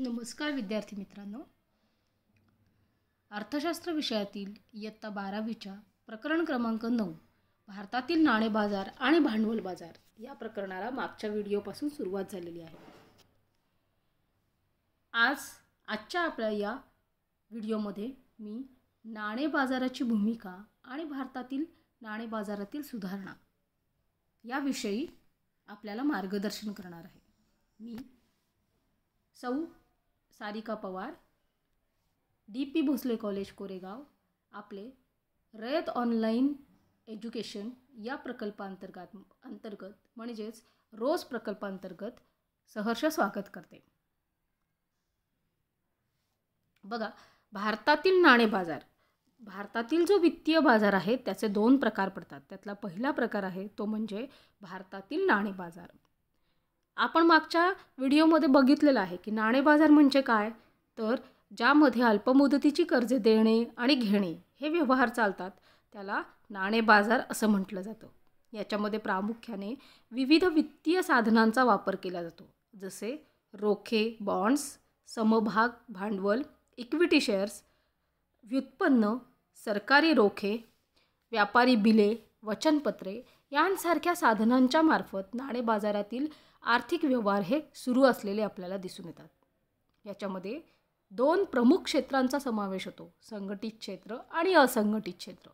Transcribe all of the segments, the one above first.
नमस्कार विद्यार्थी मित्रांनो अर्थशास्त्र विषयातील इयत्ता बारावीच्या प्रकरण क्रमांक नऊ भारतातील नाणे बाजार आणि भांडवल बाजार या प्रकरणाला मागच्या व्हिडिओपासून सुरुवात झालेली आहे आज आजच्या आपल्या या व्हिडिओमध्ये मी नाणे बाजाराची भूमिका आणि भारतातील नाणे बाजारातील सुधारणा याविषयी आपल्याला मार्गदर्शन करणार आहे मी सौ Sarika Pawar D P Bhosale college Koregaon आपले रयत ऑनलाईन एज्युकेशन या प्रकल्पांतर्गत अंतर्गत म्हणजेच रोज प्रकल्पांतर्गत सहर्ष स्वागत करते बघा भारतातील नाणे बाजार भारतातील जो वित्तीय बाजार आहे त्याचे दोन प्रकार पडतात त्यातला पहिला प्रकार आहे तो म्हणजे भारतातील नाणे बाजार आपण मागच्या व्हिडिओमध्ये बघितलेलं आहे की नाणेबाजार म्हणजे काय तर ज्यामध्ये अल्पमुदतीची कर्जे देणे आणि घेणे हे व्यवहार चालतात त्याला नाणेबाजार असं म्हटलं जातं याच्यामध्ये प्रामुख्याने विविध वित्तीय साधनांचा वापर केला जातो जसे रोखे बॉन्ड्स समभाग भांडवल इक्विटी शेअर्स व्युत्पन्न सरकारी रोखे व्यापारी बिले वचनपत्रे यांसारख्या साधनांच्या मार्फत नाणे बाजारातील आर्थिक व्यवहार हे सुरू असलेले आपल्याला दिसून येतात याच्यामध्ये दोन प्रमुख क्षेत्रांचा समावेश होतो संघटित क्षेत्र आणि असंघटित क्षेत्र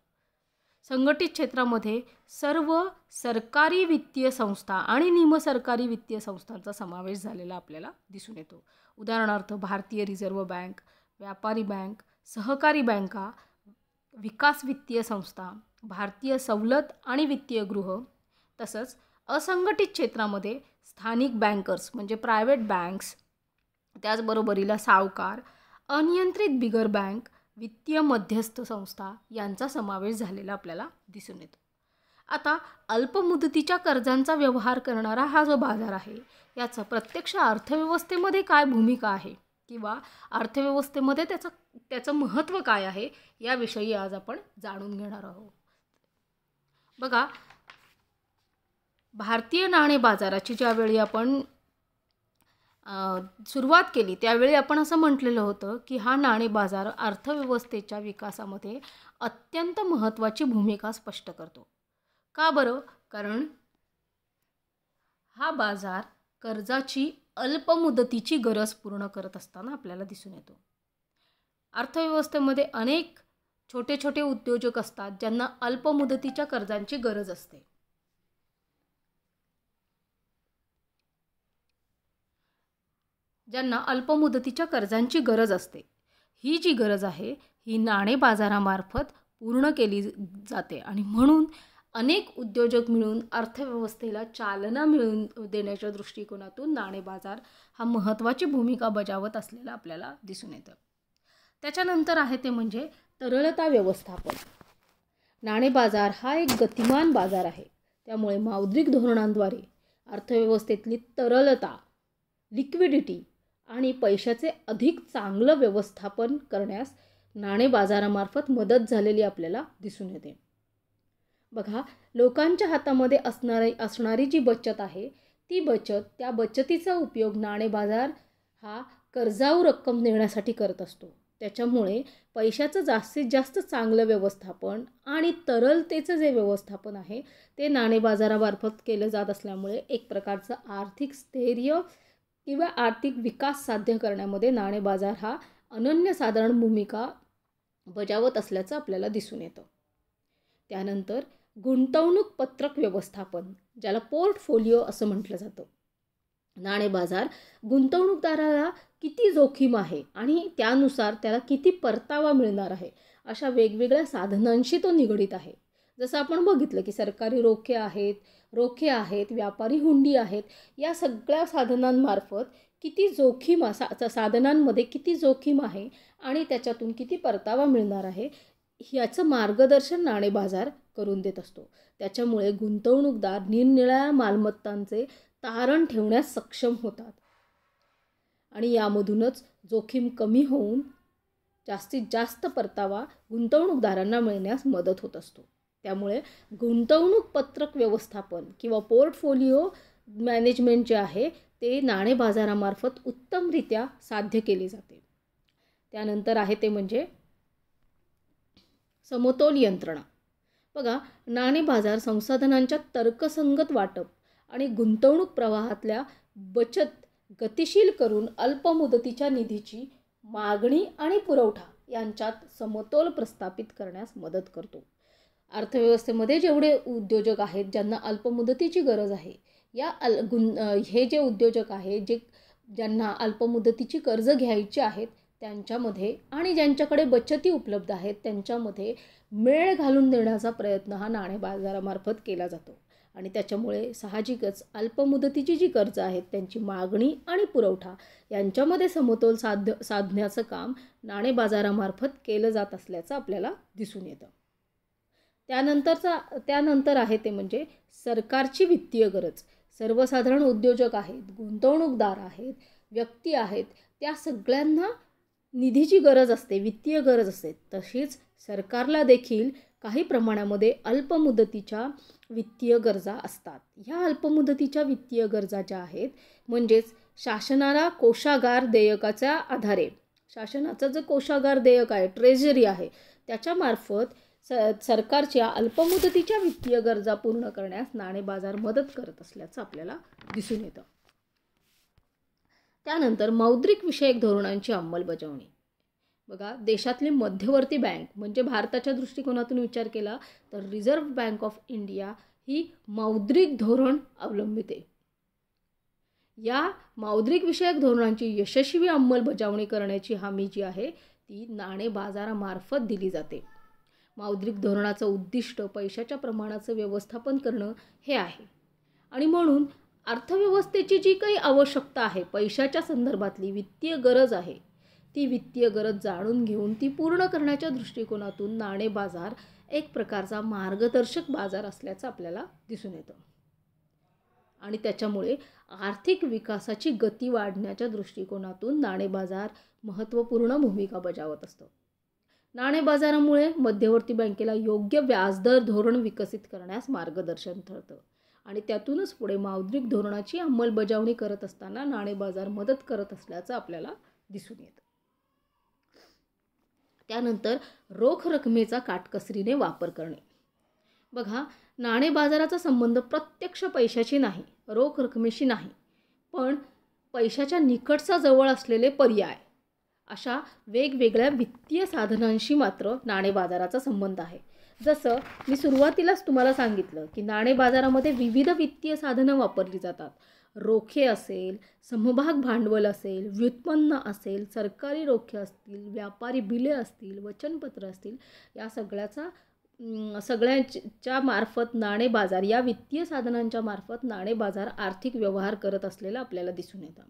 संघटित क्षेत्रामध्ये सर्व सरकारी वित्तीय संस्था आणि निमसरकारी वित्तीय संस्थांचा समावेश झालेला आपल्याला दिसून येतो उदाहरणार्थ भारतीय रिझर्व्ह बँक व्यापारी बँक सहकारी बँका विकास वित्तीय संस्था भारतीय सवलत आणि वित्तीय गृह तसंच असंघटित क्षेत्रामध्ये स्थानिक बँकर्स म्हणजे प्रायव्हेट बँक्स त्याचबरोबरीला सावकार अनियंत्रित बिगर बँक वित्तीय मध्यस्थ संस्था यांचा समावेश झालेला आपल्याला दिसून येतो आता अल्पमुदतीच्या कर्जांचा व्यवहार करणारा हा जो बाजार आहे याचा प्रत्यक्ष अर्थव्यवस्थेमध्ये काय भूमिका आहे किंवा अर्थव्यवस्थेमध्ये त्याचं त्याचं महत्त्व काय आहे याविषयी आज आपण जाणून घेणार आहोत बघा भारतीय नाणे बाजाराची ज्यावेळी आपण सुरुवात केली त्यावेळी आपण असं म्हटलेलं होतं की हा नाणे बाजार अर्थव्यवस्थेच्या विकासामध्ये अत्यंत महत्त्वाची भूमिका स्पष्ट करतो का बरं कारण हा बाजार कर्जाची अल्पमुदतीची गरज पूर्ण करत असताना आपल्याला दिसून येतो अर्थव्यवस्थेमध्ये अनेक छोटे छोटे उद्योजक असतात ज्यांना अल्पमुदतीच्या कर्जांची गरज असते ज्यांना अल्पमुदतीच्या कर्जांची गरज असते ही जी गरज आहे ही नाणे बाजारामार्फत पूर्ण केली जाते आणि म्हणून अनेक उद्योजक मिळून अर्थव्यवस्थेला चालना मिळून देण्याच्या दृष्टिकोनातून नाणे बाजार हा महत्त्वाची भूमिका बजावत असलेला आपल्याला दिसून येतं त्याच्यानंतर आहे ते म्हणजे तरलता व्यवस्थापन नाणे बाजार हा एक गतिमान बाजार आहे त्यामुळे मौद्रिक धोरणांद्वारे अर्थव्यवस्थेतली तरलता लिक्विडिटी आणि पैशाचे अधिक चांगलं व्यवस्थापन करण्यास नाणे बाजारामार्फत मदत झालेली आपल्याला दिसून येते बघा लोकांच्या हातामध्ये असणारी असणारी जी बचत आहे ती बचत त्या बचतीचा उपयोग नाणे बाजार हा कर्जाऊ रक्कम देण्यासाठी करत असतो त्याच्यामुळे पैशाचं जास्तीत जास्त चांगलं व्यवस्थापन आणि तरलतेचं जे व्यवस्थापन आहे ते नाणे बाजारामार्फत केलं जात असल्यामुळे एक प्रकारचं आर्थिक स्थैर्य किंवा आर्थिक विकास साध्य करण्यामध्ये नाणे बाजार हा अनन्यसाधारण भूमिका बजावत असल्याचं आपल्याला दिसून येतं त्यानंतर गुंतवणूक पत्रक व्यवस्थापन ज्याला पोर्टफोलिओ असं म्हटलं जातं नाणे बाजार गुंतवणूकदाराला किती जोखीम आहे आणि त्यानुसार त्याला किती परतावा मिळणार आहे अशा वेगवेगळ्या साधनांशी तो निगडीत आहे जसं आपण बघितलं की सरकारी रोखे आहेत रोखे आहेत व्यापारी हुंडी आहेत या सगळ्या साधनांमार्फत किती जोखीम सा साधनांमध्ये किती जोखीम आहे आणि त्याच्यातून किती परतावा मिळणार आहे याचं मार्गदर्शन नाणे बाजार करून देत असतो त्याच्यामुळे गुंतवणूकदार निरनिळ्या मालमत्तांचे तारण ठेवण्यास सक्षम होतात आणि यामधूनच जोखीम कमी होऊन जास्तीत जास्त परतावा गुंतवणूकदारांना मिळण्यास मदत होत असतो त्यामुळे गुंतवणूक पत्रक व्यवस्थापन किंवा पोर्टफोलिओ मॅनेजमेंट जे आहे ते नाणे बाजारामार्फत उत्तमरित्या साध्य केले जाते त्यानंतर आहे ते म्हणजे समतोल यंत्रणा बघा नाणे बाजार संसाधनांच्या तर्कसंगत वाटप आणि गुंतवणूक प्रवाहातल्या बचत गतिशील करून अल्पमुदतीच्या निधीची मागणी आणि पुरवठा यांच्यात समतोल प्रस्थापित करण्यास मदत करतो अर्थव्यवस्थेमध्ये जेवढे उद्योजक आहेत ज्यांना अल्पमुदतीची गरज आहे या अल गुं हे जे उद्योजक आहेत जे ज्यांना अल्पमुदतीची कर्ज घ्यायची आहेत त्यांच्यामध्ये आणि ज्यांच्याकडे बचती उपलब्ध आहेत त्यांच्यामध्ये मेळ घालून देण्याचा प्रयत्न हा नाणे बाजारामार्फत केला जातो आणि त्याच्यामुळे साहजिकच अल्पमुदतीची जी कर्ज आहेत त्यांची मागणी आणि पुरवठा यांच्यामध्ये समतोल साध साधण्याचं काम नाणे बाजारामार्फत केलं जात असल्याचं आपल्याला दिसून येतं त्यानंतरचा त्यानंतर आहे ते म्हणजे सरकारची वित्तीय गरज सर्वसाधारण उद्योजक आहेत गुंतवणूकदार आहेत व्यक्ती आहेत त्या सगळ्यांना निधीची गरज असते वित्तीय गरज असते तशीच सरकारला देखील काही प्रमाणामध्ये अल्पमुदतीच्या वित्तीय गरजा असतात ह्या अल्पमुदतीच्या वित्तीय गरजा ज्या आहेत म्हणजेच शासनाला कोशागार देयकाच्या आधारे शासनाचं जे कोषागार देयक आहे ट्रेझरी आहे त्याच्यामार्फत स सरकारच्या अल्पमुदतीच्या वित्तीय गरजा पूर्ण करण्यास नाणे बाजार मदत करत असल्याचं आपल्याला दिसून येतं त्यानंतर मौद्रिक विषयक धोरणांची अंमलबजावणी बघा देशातली मध्यवर्ती बँक म्हणजे भारताच्या दृष्टिकोनातून विचार केला तर रिझर्व्ह बँक ऑफ इंडिया ही मौद्रिक धोरण अवलंबिते या मौद्रिक विषयक धोरणांची यशस्वी अंमलबजावणी करण्याची हमी जी आहे ती नाणे बाजारामार्फत दिली जाते मौद्रिक धोरणाचं उद्दिष्ट पैशाच्या प्रमाणाचं व्यवस्थापन करणं हे आहे आणि म्हणून अर्थव्यवस्थेची जी काही आवश्यकता आहे पैशाच्या संदर्भातली वित्तीय गरज आहे ती वित्तीय गरज जाणून घेऊन ती पूर्ण करण्याच्या दृष्टिकोनातून नाणे बाजार एक प्रकारचा मार्गदर्शक बाजार असल्याचं आपल्याला दिसून येतं आणि त्याच्यामुळे आर्थिक विकासाची गती वाढण्याच्या दृष्टिकोनातून नाणे बाजार महत्त्वपूर्ण भूमिका बजावत असतो नाणे बाजारामुळे मध्यवर्ती बँकेला योग्य व्याजदर धोरण विकसित करण्यास मार्गदर्शन ठरतं आणि त्यातूनच पुढे मौद्रिक धोरणाची अंमलबजावणी करत असताना नाणे बाजार मदत करत असल्याचं आपल्याला दिसून येतं त्यानंतर रोख रकमेचा काटकसरीने वापर करणे बघा नाणे बाजाराचा संबंध प्रत्यक्ष पैशाशी नाही रोख रकमेशी नाही पण पैशाच्या निकटचा जवळ असलेले पर्याय अशा वेगवेगळ्या वित्तीय साधनांशी मात्र नाणे बाजाराचा संबंध आहे जसं मी सुरुवातीलाच तुम्हाला सांगितलं की नाणे बाजारामध्ये विविध वित्तीय साधनं वापरली जातात रोखे असेल समभाग भांडवल असेल व्युत्पन्न असेल सरकारी रोखे असतील व्यापारी बिले असतील वचनपत्र असतील या सगळ्याचा सगळ्यांच्या मार्फत नाणे बाजार या वित्तीय साधनांच्या मार्फत नाणे बाजार आर्थिक व्यवहार करत असलेला आपल्याला दिसून येतं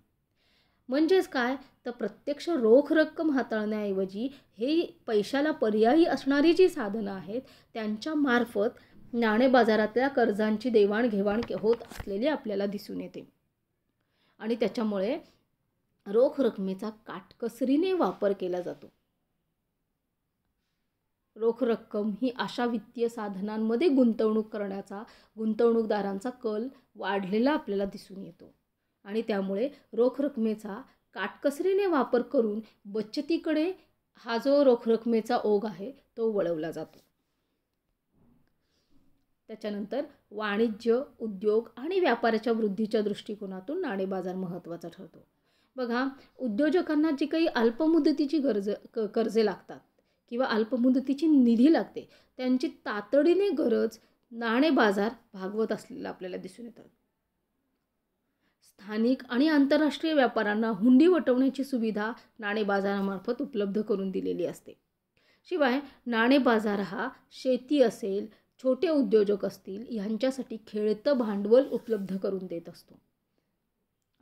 म्हणजेच काय तर प्रत्यक्ष रोख रक्कम हाताळण्याऐवजी हे पैशाला पर्यायी असणारी जी साधनं आहेत त्यांच्या मार्फत नाणे बाजारातल्या कर्जांची देवाणघेवाण होत असलेली आपल्याला दिसून येते आणि त्याच्यामुळे रोख रकमेचा काटकसरीने वापर केला जातो रोख रक्कम ही अशा वित्तीय साधनांमध्ये गुंतवणूक करण्याचा गुंतवणूकदारांचा कल वाढलेला आपल्याला दिसून येतो आणि त्यामुळे रोख रकमेचा काटकसरीने वापर करून बचतीकडे हा जो रोख रकमेचा ओघ आहे तो वळवला जातो त्याच्यानंतर वाणिज्य उद्योग आणि व्यापाराच्या वृद्धीच्या दृष्टिकोनातून नाणे बाजार महत्त्वाचा ठरतो बघा उद्योजकांना जी काही अल्पमुदतीची गरज क कर्जे लागतात किंवा अल्पमुदतीची निधी लागते त्यांची तातडीने गरज नाणे बाजार भागवत असलेला आपल्याला दिसून येतात स्थानिक आणि आंतरराष्ट्रीय व्यापाऱ्यांना हुंडी वटवण्याची सुविधा नाणे बाजारामार्फत उपलब्ध करून दिलेली असते शिवाय नाणे बाजार हा शेती असेल छोटे उद्योजक असतील यांच्यासाठी खेळतं भांडवल उपलब्ध करून देत असतो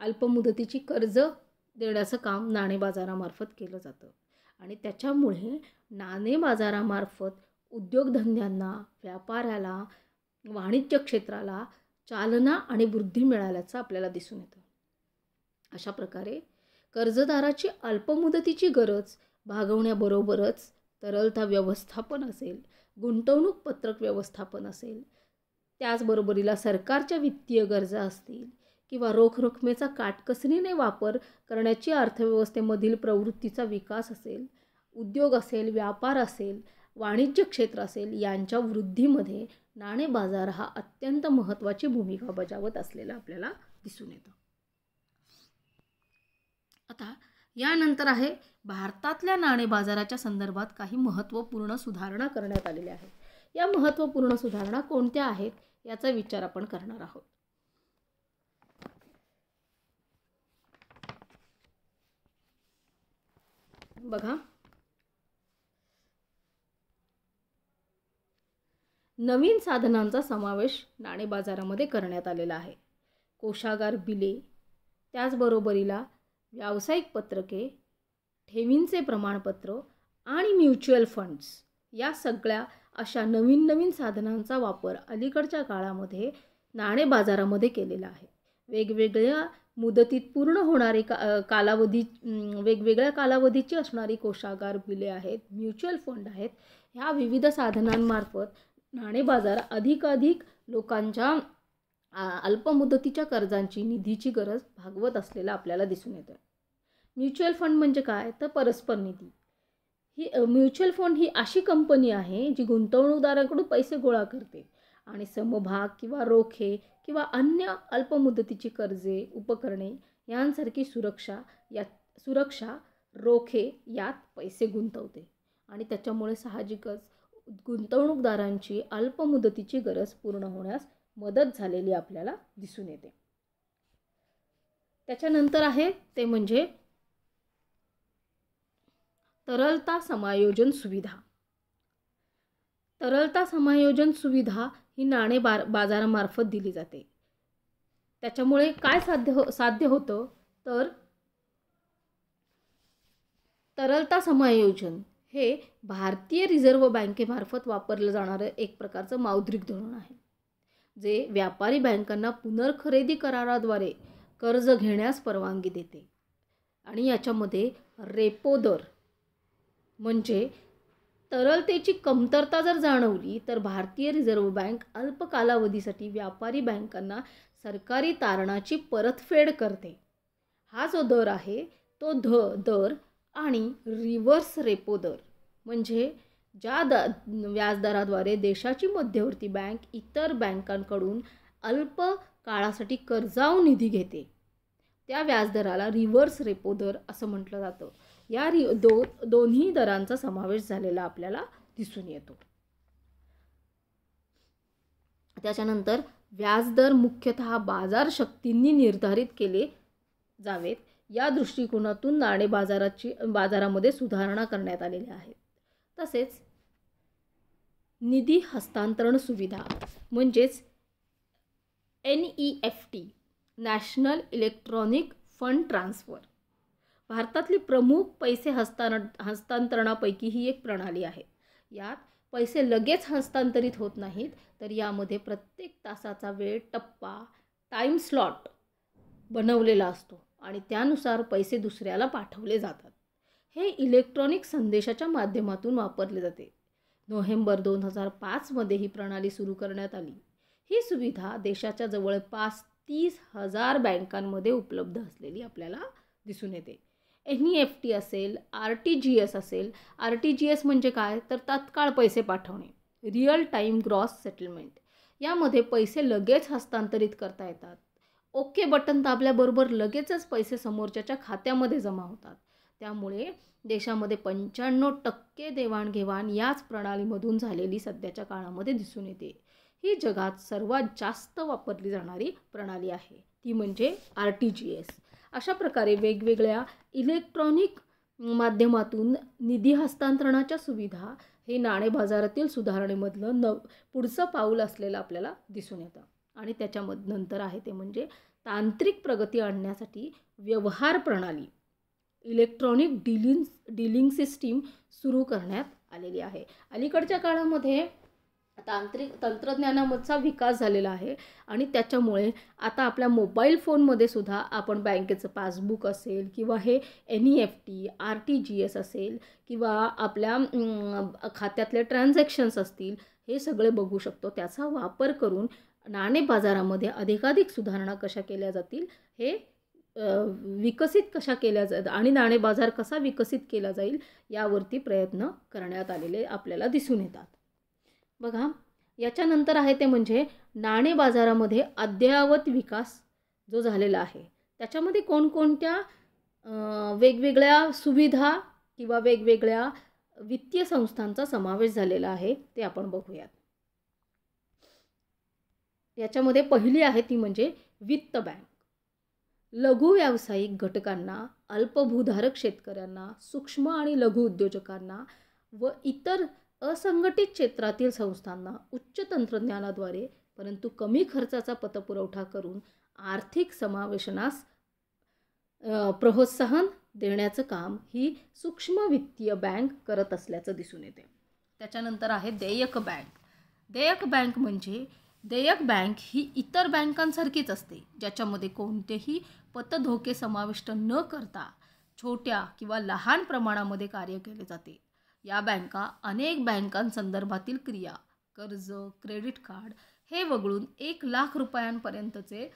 अल्पमुदतीची कर्ज देण्याचं काम नाणे बाजारामार्फत केलं जातं आणि त्याच्यामुळे नाणे बाजारामार्फत उद्योगधंद्यांना व्यापाऱ्याला वाणिज्य क्षेत्राला चालना आणि वृद्धी मिळाल्याचं आपल्याला दिसून येतं अशा प्रकारे कर्जदाराची अल्पमुदतीची गरज भागवण्याबरोबरच तरलता व्यवस्थापन असेल गुंतवणूक पत्रक व्यवस्थापन असेल त्याचबरोबरीला सरकारच्या वित्तीय गरजा असतील किंवा रोख रकमेचा काटकसरीने वापर करण्याची अर्थव्यवस्थेमधील प्रवृत्तीचा विकास असेल उद्योग असेल व्यापार असेल वाणिज्य क्षेत्र असेल यांच्या वृद्धीमध्ये नाणे बाजार हा अत्यंत महत्त्वाची भूमिका बजावत असलेला आपल्याला दिसून येतं आता यानंतर आहे भारतातल्या नाणे बाजाराच्या संदर्भात काही महत्त्वपूर्ण सुधारणा करण्यात आलेल्या आहेत या महत्त्वपूर्ण सुधारणा कोणत्या आहेत याचा विचार आपण करणार आहोत बघा नवीन साधनांचा समावेश नाणे बाजारामध्ये करण्यात आलेला आहे कोशागार बिले त्याचबरोबरीला व्यावसायिक पत्रके ठेवींचे प्रमाणपत्र आणि म्युच्युअल फंड्स या सगळ्या अशा नवीन नवीन साधनांचा वापर अलीकडच्या काळामध्ये नाणे बाजारामध्ये केलेला आहे वेगवेगळ्या मुदतीत पूर्ण होणारी का कालावधी वेगवेगळ्या कालावधीची असणारी कोशागार बिले आहेत म्युच्युअल फंड आहेत ह्या विविध साधनांमार्फत नाणे बाजार अधिकाधिक लोकांच्या अल्पमुदतीच्या कर्जांची निधीची गरज भागवत असलेला आपल्याला दिसून येतं म्युच्युअल फंड म्हणजे काय तर परस्पर निधी ही म्युच्युअल फंड ही अशी कंपनी आहे जी गुंतवणूकदारांकडून पैसे गोळा करते आणि समभाग किंवा रोखे किंवा अन्य अल्पमुदतीची कर्जे उपकरणे यांसारखी सुरक्षा या सुरक्षा रोखे यात पैसे गुंतवते आणि त्याच्यामुळे साहजिकच गुंतवणूकदारांची अल्प मुदतीची गरज पूर्ण होण्यास मदत झालेली आपल्याला दिसून येते त्याच्यानंतर आहे ते म्हणजे तरलता समायोजन सुविधा तरलता समायोजन सुविधा ही नाणे बार बाजारामार्फत दिली जाते त्याच्यामुळे काय साध्य हो साध्य होतं तर तरलता समायोजन हे भारतीय रिझर्व्ह बँकेमार्फत वापरलं जाणारं एक प्रकारचं मौद्रिक धोरण आहे जे व्यापारी बँकांना पुनर्खरेदी कराराद्वारे कर्ज घेण्यास परवानगी देते आणि याच्यामध्ये रेपो दर म्हणजे तरलतेची कमतरता जर जाणवली तर भारतीय रिझर्व्ह बँक अल्प कालावधीसाठी व्यापारी बँकांना सरकारी तारणाची परतफेड करते हा जो दर आहे तो ध दर आणि रिव्हर्स रेपो दर म्हणजे ज्या द व्याजदराद्वारे देशाची मध्यवर्ती बँक इतर बँकांकडून अल्प काळासाठी कर्जाऊ निधी घेते त्या व्याजदराला रिव्हर्स रेपो दर असं म्हटलं जातं या रि दो दोन्ही दरांचा समावेश झालेला आपल्याला दिसून येतो त्याच्यानंतर व्याजदर मुख्यतः बाजार शक्तींनी निर्धारित केले जावेत या दृष्टिकोनातून नाणे बाजाराची बाजारामध्ये सुधारणा करण्यात आलेल्या आहेत तसेच निधी हस्तांतरण सुविधा म्हणजेच N E F T national electronic fund transfer भारतातली प्रमुख पैसे हस्तां हस्तांतरणापैकी ही एक प्रणाली आहे यात पैसे लगेच हस्तांतरित होत नाहीत तर यामध्ये प्रत्येक तासाचा वेळ टप्पा टाईम स्लॉट बनवलेला असतो आणि त्यानुसार पैसे दुसऱ्याला पाठवले जातात हे इलेक्ट्रॉनिक संदेशाच्या माध्यमातून वापरले जाते नोव्हेंबर दोन हजार पाचमध्ये ही प्रणाली सुरू करण्यात आली ही सुविधा देशाच्या जवळपास तीस हजार बँकांमध्ये उपलब्ध असलेली आपल्याला दिसून येते एन ई एफ टी असेल आर टी जी एस असेल आर टी जी एस म्हणजे काय तर तात्काळ पैसे पाठवणे रिअल टाईम ग्रॉस सेटलमेंट यामध्ये पैसे लगेच हस्तांतरित करता येतात ओके बटन दाबल्याबरोबर लगेचच पैसे समोरच्याच्या खात्यामध्ये जमा होतात त्यामुळे देशामध्ये पंच्याण्णव टक्के देवाणघेवाण याच प्रणालीमधून झालेली सध्याच्या काळामध्ये दिसून येते ही जगात सर्वात जास्त वापरली जाणारी प्रणाली आहे ती म्हणजे आर टी जी एस अशा प्रकारे वेगवेगळ्या इलेक्ट्रॉनिक माध्यमातून निधी हस्तांतरणाच्या सुविधा हे नाणे बाजारातील सुधारणेमधलं नव पुढचं पाऊल असलेलं आपल्याला दिसून येतं आणि त्याच्याम नंतर आहे ते म्हणजे तांत्रिक प्रगती आणण्यासाठी व्यवहार प्रणाली इलेक्ट्रॉनिक डिलिंग डिलिंग सिस्टीम सुरू करण्यात आलेली आहे अलीकडच्या काळामध्ये तांत्रिक तंत्रज्ञानामधचा विकास झालेला आहे आणि त्याच्यामुळे आता आपल्या मोबाईल फोनमध्ये सुद्धा आपण बँकेचं पासबुक असेल किंवा हे N E F T R T G S असेल किंवा आपल्या खात्यातले ट्रान्झॅक्शन्स असतील हे सगळे बघू शकतो त्याचा वापर करून नाणे बाजारामध्ये अधिकाधिक सुधारणा कशा केल्या जातील हे विकसित कशा केल्या जात आणि नाणे बाजार कसा विकसित केला जाईल यावरती प्रयत्न करण्यात आलेले आपल्याला दिसून येतात बघा याच्यानंतर आहे ते म्हणजे नाणे बाजारामध्ये अद्ययावत विकास जो झालेला आहे त्याच्यामध्ये कोणकोणत्या वेगवेगळ्या सुविधा किंवा वेगवेगळ्या वित्तीय संस्थांचा समावेश झालेला आहे ते आपण बघूयात याच्यामध्ये पहिली आहे ती म्हणजे वित्त बँक लघु व्यावसायिक घटकांना अल्पभूधारक शेतकऱ्यांना सूक्ष्म आणि लघु उद्योजकांना व इतर असंघटित क्षेत्रातील संस्थांना उच्च तंत्रज्ञानाद्वारे परंतु कमी खर्चाचा पतपुरवठा करून आर्थिक समावेशनास प्रोत्साहन देण्याचं काम ही सूक्ष्म वित्तीय बँक करत असल्याचं दिसून येते त्याच्यानंतर आहे देयक बँक देयक बँक म्हणजे देयक बँक ही इतर बँकांसारखीच असते ज्याच्यामध्ये कोणतेही पतधोके समाविष्ट न करता छोट्या किंवा लहान प्रमाणामध्ये कार्य केले जाते या बँका अनेक बँकांसंदर्भातील क्रिया कर्ज क्रेडिट कार्ड हे वगळून एक लाख रुपयांपर्यंतचे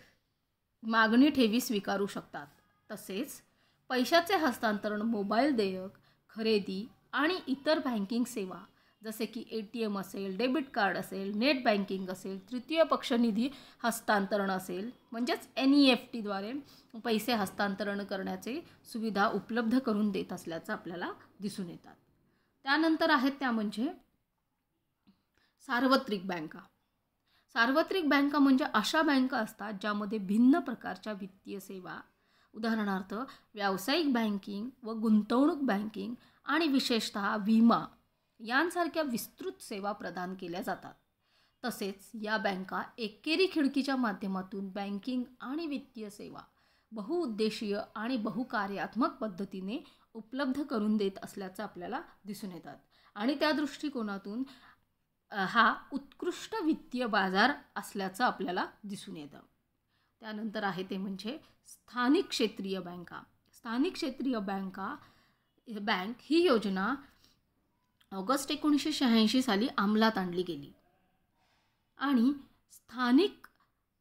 मागणी ठेवी स्वीकारू शकतात तसेच पैशाचे हस्तांतरण मोबाईल देयक खरेदी आणि इतर बँकिंग सेवा जसे की ए टी एम असेल डेबिट कार्ड असेल नेट बँकिंग असेल तृतीय पक्ष निधी हस्तांतरण असेल म्हणजेच एन ई e एफ टीद्वारे पैसे हस्तांतरण करण्याचे सुविधा उपलब्ध करून देत असल्याचं आपल्याला दिसून येतात त्यानंतर आहेत त्या म्हणजे सार्वत्रिक बँका सार्वत्रिक बँका म्हणजे अशा बँका असतात ज्यामध्ये भिन्न प्रकारच्या वित्तीय सेवा उदाहरणार्थ व्यावसायिक बँकिंग व गुंतवणूक बँकिंग आणि विशेषतः विमा यांसारख्या विस्तृत सेवा प्रदान केल्या जातात तसेच या बँका एकेरी खिडकीच्या माध्यमातून बँकिंग आणि वित्तीय सेवा बहुउद्देशीय आणि बहुकार्यात्मक पद्धतीने उपलब्ध करून देत असल्याचं आपल्याला दिसून येतात आणि त्या दृष्टिकोनातून हा उत्कृष्ट वित्तीय बाजार असल्याचं आपल्याला दिसून येतं त्यानंतर आहे ते म्हणजे स्थानिक क्षेत्रीय बँका स्थानिक क्षेत्रीय बँका बँक ही योजना ऑगस्ट एकोणीसशे शहाऐंशी साली अंमलात आणली गेली आणि स्थानिक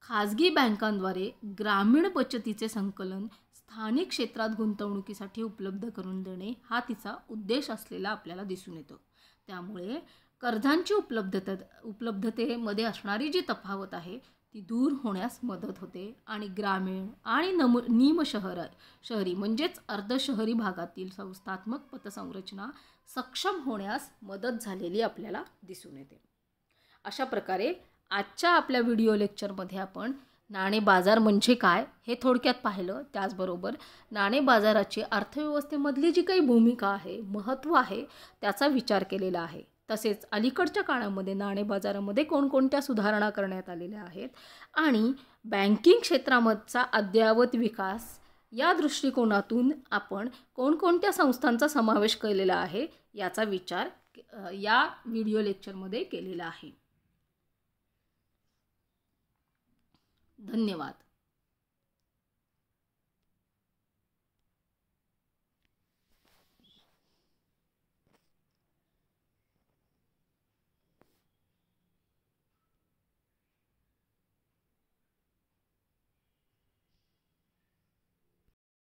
खाजगी बँकांद्वारे ग्रामीण बचतीचे संकलन स्थानिक क्षेत्रात गुंतवणुकीसाठी उपलब्ध करून देणे हा तिचा उद्देश असलेला आपल्याला दिसून येतो त्यामुळे कर्जांची उपलब्धता उपलब्धतेमध्ये असणारी जी तफावत आहे ती दूर होण्यास मदत होते आणि ग्रामीण आणि नम निम शहर शहरी म्हणजेच अर्धशहरी भागातील संस्थात्मक पतसंरचना सक्षम होण्यास मदत झालेली आपल्याला दिसून येते अशा प्रकारे आजच्या आपल्या व्हिडिओ लेक्चरमध्ये आपण नाणे बाजार म्हणजे काय हे थोडक्यात पाहिलं त्याचबरोबर नाणे बाजाराची अर्थव्यवस्थेमधली जी काही भूमिका आहे महत्त्व आहे त्याचा विचार केलेला आहे तसेच अलीकडच्या काळामध्ये नाणे बाजारामध्ये कोणकोणत्या सुधारणा करण्यात आलेल्या आहेत आणि बँकिंग क्षेत्रामधचा अद्ययावत विकास या दृष्टिकोनातून आपण कोणकोणत्या संस्थांचा समावेश केलेला आहे याचा विचार या व्हिडिओ लेक्चरमध्ये केलेला आहे धन्यवाद